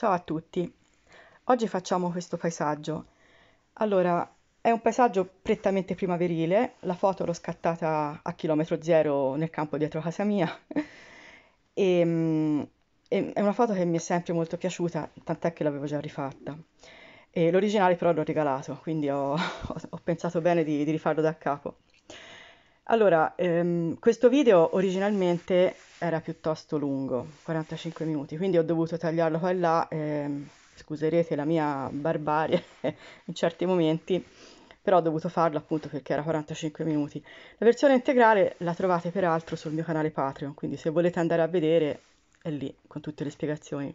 Ciao a tutti, oggi facciamo questo paesaggio. Allora, è un paesaggio prettamente primaverile, la foto l'ho scattata a chilometro zero nel campo dietro casa mia e, ehm, e- è una foto che mi è sempre molto piaciuta, tant'è che l'avevo già rifatta. E l'originale però l'ho regalato, quindi ho, ho pensato bene di, di rifarlo da capo. Allora, ehm, questo video originalmente era piuttosto lungo, 45 minuti, quindi ho dovuto tagliarlo qua e là, eh, scuserete la mia barbarie in certi momenti, però ho dovuto farlo appunto perché era 45 minuti. La versione integrale la trovate peraltro sul mio canale Patreon, quindi se volete andare a vedere è lì con tutte le spiegazioni.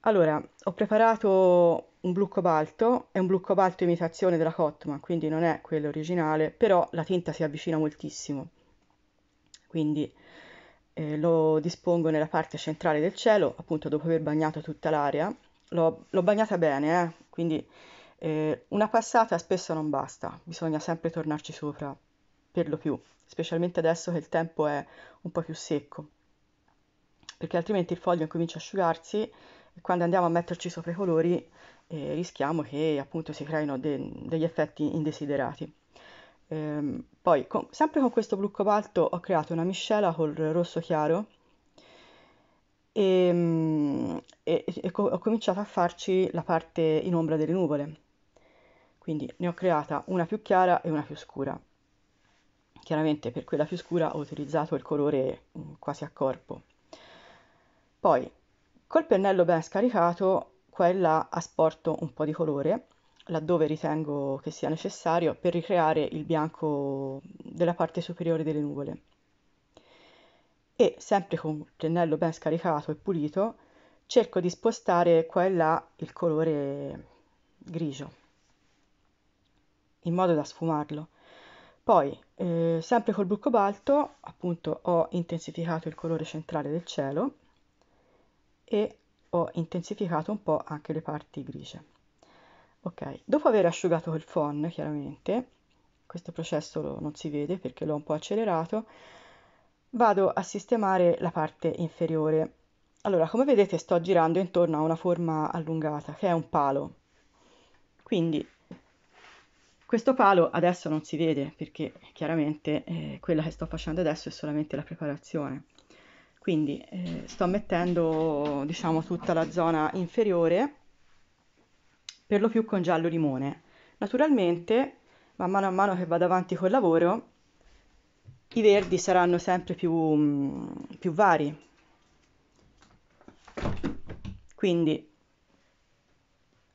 Allora, ho preparato un blu cobalto, è un blu cobalto imitazione della Cottman, quindi non è quello originale, però la tinta si avvicina moltissimo. Quindi eh, lo dispongo nella parte centrale del cielo, appunto dopo aver bagnato tutta l'area. L'ho, l'ho bagnata bene, eh? quindi eh, una passata spesso non basta, bisogna sempre tornarci sopra, per lo più, specialmente adesso che il tempo è un po' più secco, perché altrimenti il foglio incomincia a asciugarsi e quando andiamo a metterci sopra i colori eh, rischiamo che appunto si creino de- degli effetti indesiderati. Ehm, poi, con, sempre con questo blu cobalto ho creato una miscela col rosso chiaro e, ehm, e, e co- ho cominciato a farci la parte in ombra delle nuvole. Quindi ne ho creata una più chiara e una più scura. Chiaramente per quella più scura ho utilizzato il colore mm, quasi a corpo. Poi, col pennello ben scaricato, quella ha là un po' di colore laddove ritengo che sia necessario, per ricreare il bianco della parte superiore delle nuvole. E sempre con un pennello ben scaricato e pulito, cerco di spostare qua e là il colore grigio, in modo da sfumarlo. Poi, eh, sempre col blu cobalto, appunto, ho intensificato il colore centrale del cielo e ho intensificato un po' anche le parti grigie. Ok, dopo aver asciugato il phon, chiaramente, questo processo lo, non si vede perché l'ho un po' accelerato, vado a sistemare la parte inferiore. Allora, come vedete sto girando intorno a una forma allungata, che è un palo. Quindi, questo palo adesso non si vede perché chiaramente eh, quella che sto facendo adesso è solamente la preparazione. Quindi eh, sto mettendo, diciamo, tutta la zona inferiore per lo più con giallo limone. Naturalmente, man mano a mano che vado avanti col lavoro, i verdi saranno sempre più, mm, più vari. Quindi,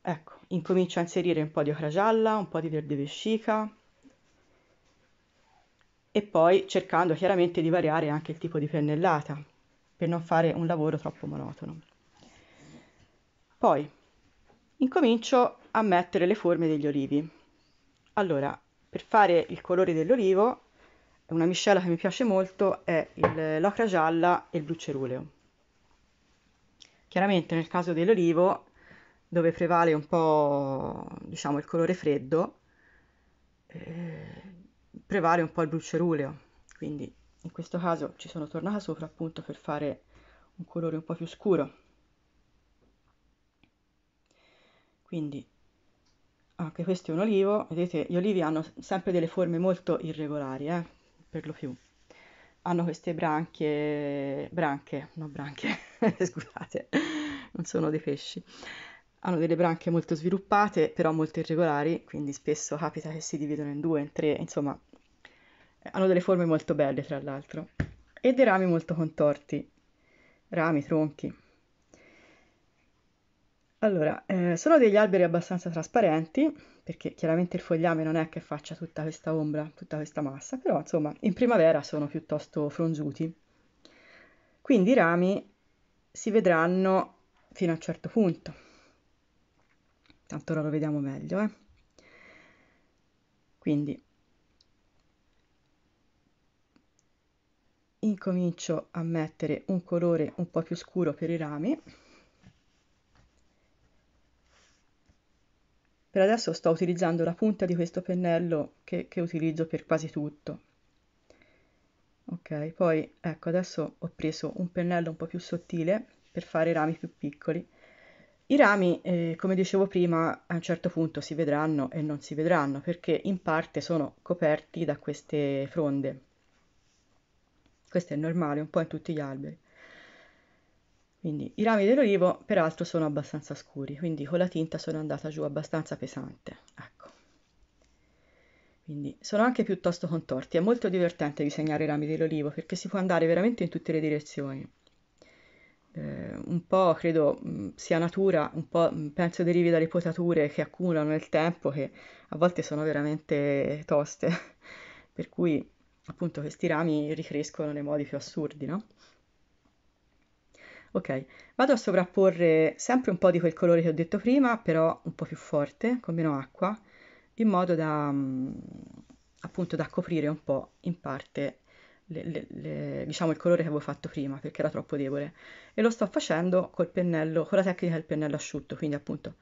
ecco, incomincio a inserire un po' di ocra gialla, un po' di verde vescica e poi cercando chiaramente di variare anche il tipo di pennellata per non fare un lavoro troppo monotono. Poi incomincio a mettere le forme degli olivi. Allora, per fare il colore dell'olivo, una miscela che mi piace molto è l'ocra gialla e il blu ceruleo. Chiaramente nel caso dell'olivo, dove prevale un po' diciamo il colore freddo, eh, prevale un po' il blu ceruleo, quindi in questo caso ci sono tornata sopra appunto per fare un colore un po' più scuro. Quindi anche questo è un olivo, vedete gli olivi hanno sempre delle forme molto irregolari, eh, per lo più. Hanno queste branchie, branche, non branche, scusate, non sono dei pesci. Hanno delle branche molto sviluppate, però molto irregolari, quindi spesso capita che si dividono in due, in tre, insomma, hanno delle forme molto belle tra l'altro. E dei rami molto contorti, rami, tronchi. Allora, eh, sono degli alberi abbastanza trasparenti, perché chiaramente il fogliame non è che faccia tutta questa ombra, tutta questa massa, però insomma in primavera sono piuttosto fronzuti. Quindi i rami si vedranno fino a un certo punto. Tanto ora lo vediamo meglio, eh. Quindi incomincio a mettere un colore un po' più scuro per i rami Per adesso sto utilizzando la punta di questo pennello che, che utilizzo per quasi tutto. Ok, poi ecco adesso ho preso un pennello un po' più sottile per fare rami più piccoli. I rami, eh, come dicevo prima, a un certo punto si vedranno e non si vedranno perché in parte sono coperti da queste fronde. Questo è normale un po' in tutti gli alberi. Quindi i rami dell'olivo peraltro sono abbastanza scuri, quindi con la tinta sono andata giù abbastanza pesante, ecco. Quindi sono anche piuttosto contorti, è molto divertente disegnare i rami dell'olivo perché si può andare veramente in tutte le direzioni. Eh, un po' credo mh, mm, sia natura, un po' mh, mm, penso derivi dalle potature che accumulano nel tempo che a volte sono veramente toste, per cui appunto questi rami ricrescono nei modi più assurdi, no? Ok, vado a sovrapporre sempre un po' di quel colore che ho detto prima, però un po' più forte, con meno acqua, in modo da mm, appunto da coprire un po' in parte le, le, le, diciamo il colore che avevo fatto prima perché era troppo debole e lo sto facendo col pennello, con la tecnica del pennello asciutto, quindi appunto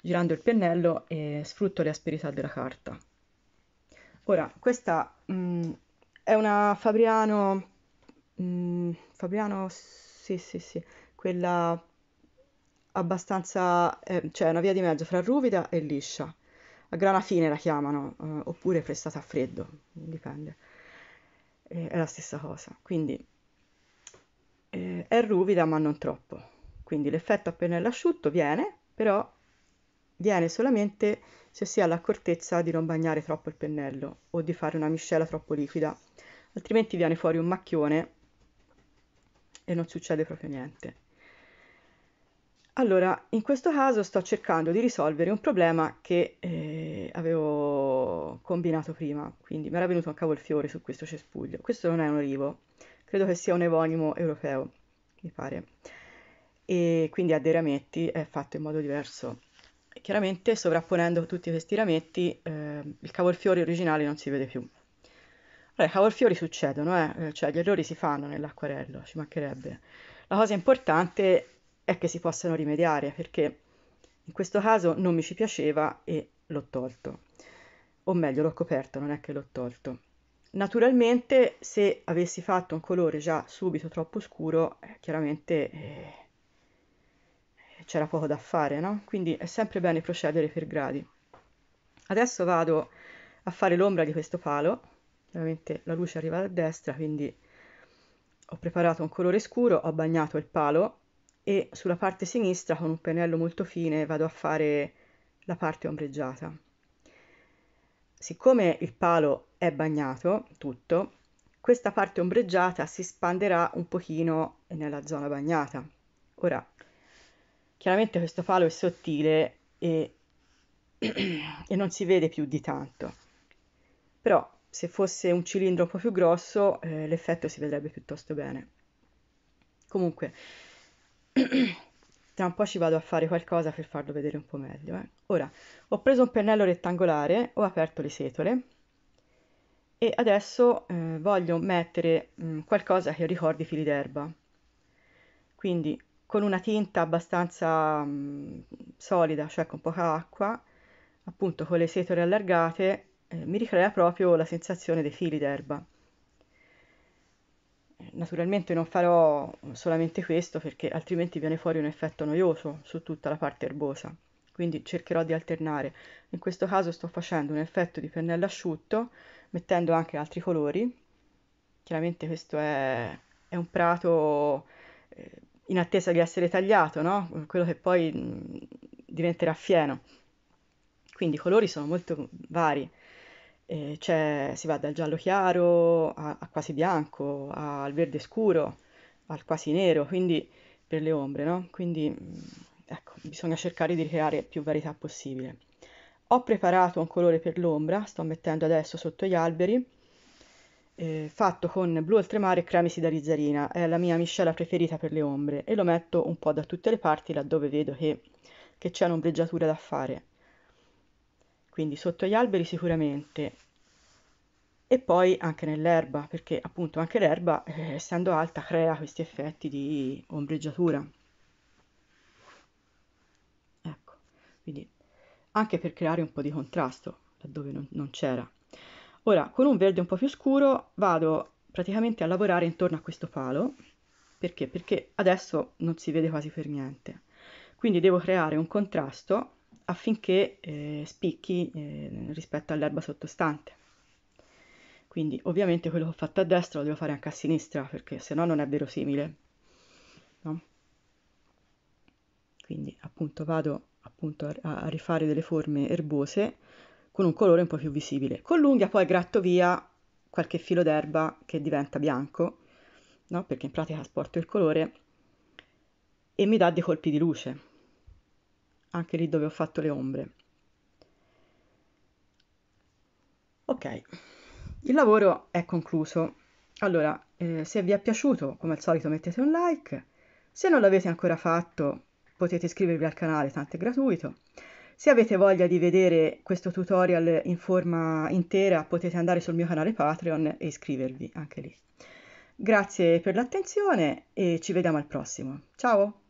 girando il pennello e sfrutto le asperità della carta. Ora, questa mh, mm, è una Fabriano mh, mm, Fabriano sì, sì, sì, quella abbastanza, ehm, cioè una via di mezzo fra ruvida e liscia. A grana fine la chiamano, eh, oppure prestata a freddo, dipende. Eh, è la stessa cosa. Quindi eh, è ruvida ma non troppo. Quindi l'effetto a pennello asciutto viene, però viene solamente se si ha l'accortezza di non bagnare troppo il pennello o di fare una miscela troppo liquida, altrimenti viene fuori un macchione e non succede proprio niente. Allora, in questo caso sto cercando di risolvere un problema che eh, avevo combinato prima, quindi mi era venuto un cavolfiore su questo cespuglio. Questo non è un olivo, credo che sia un evonimo europeo, mi pare, e quindi ha dei rametti, è fatto in modo diverso. chiaramente sovrapponendo tutti questi rametti eh, il cavolfiore originale non si vede più. Vabbè, cavolfiori succedono, eh. eh? cioè gli errori si fanno nell'acquarello, ci mancherebbe. La cosa importante è che si possano rimediare, perché in questo caso non mi ci piaceva e l'ho tolto. O meglio, l'ho coperto, non è che l'ho tolto. Naturalmente, se avessi fatto un colore già subito troppo scuro, eh, chiaramente eh, c'era poco da fare, no? Quindi è sempre bene procedere per gradi. Adesso vado a fare l'ombra di questo palo chiaramente la luce arriva da destra, quindi ho preparato un colore scuro, ho bagnato il palo e sulla parte sinistra con un pennello molto fine vado a fare la parte ombreggiata. Siccome il palo è bagnato tutto, questa parte ombreggiata si spanderà un pochino nella zona bagnata. Ora, chiaramente questo palo è sottile e, e non si vede più di tanto, però se fosse un cilindro un po' più grosso eh, l'effetto si vedrebbe piuttosto bene. Comunque, tra un po' ci vado a fare qualcosa per farlo vedere un po' meglio. Eh. Ora, ho preso un pennello rettangolare, ho aperto le setole e adesso eh, voglio mettere mh, mm, qualcosa che ricordi fili d'erba. Quindi con una tinta abbastanza mh, mm, solida, cioè con poca acqua, appunto con le setole allargate eh, mi ricrea proprio la sensazione dei fili d'erba. Eh, naturalmente non farò solamente questo perché altrimenti viene fuori un effetto noioso su tutta la parte erbosa, quindi cercherò di alternare. In questo caso sto facendo un effetto di pennello asciutto mettendo anche altri colori. Chiaramente questo è, è un prato eh, in attesa di essere tagliato, no? quello che poi mm, diventerà fieno. Quindi i colori sono molto vari. Eh, si va dal giallo chiaro a, a quasi bianco, al verde scuro, al quasi nero, quindi per le ombre, no? Quindi mm, ecco, bisogna cercare di creare più varietà possibile. Ho preparato un colore per l'ombra, sto mettendo adesso sotto gli alberi, eh, fatto con blu oltremare e cremisi da rizzarina, è la mia miscela preferita per le ombre e lo metto un po' da tutte le parti laddove vedo che, che c'è un'ombreggiatura da fare quindi sotto gli alberi sicuramente e poi anche nell'erba, perché appunto anche l'erba, eh, essendo alta, crea questi effetti di ombreggiatura. Ecco, quindi anche per creare un po' di contrasto laddove non, non c'era. Ora, con un verde un po' più scuro vado praticamente a lavorare intorno a questo palo, perché? Perché adesso non si vede quasi per niente. Quindi devo creare un contrasto affinché eh, spicchi eh, rispetto all'erba sottostante. Quindi ovviamente quello che ho fatto a destra lo devo fare anche a sinistra perché se no non è verosimile. No? Quindi appunto vado appunto, a, a rifare delle forme erbose con un colore un po' più visibile. Con l'unghia poi gratto via qualche filo d'erba che diventa bianco, no? perché in pratica sporto il colore e mi dà dei colpi di luce anche lì dove ho fatto le ombre. Ok, il lavoro è concluso. Allora, eh, se vi è piaciuto, come al solito mettete un like. Se non l'avete ancora fatto, potete iscrivervi al canale, tanto è gratuito. Se avete voglia di vedere questo tutorial in forma intera, potete andare sul mio canale Patreon e iscrivervi anche lì. Grazie per l'attenzione e ci vediamo al prossimo. Ciao!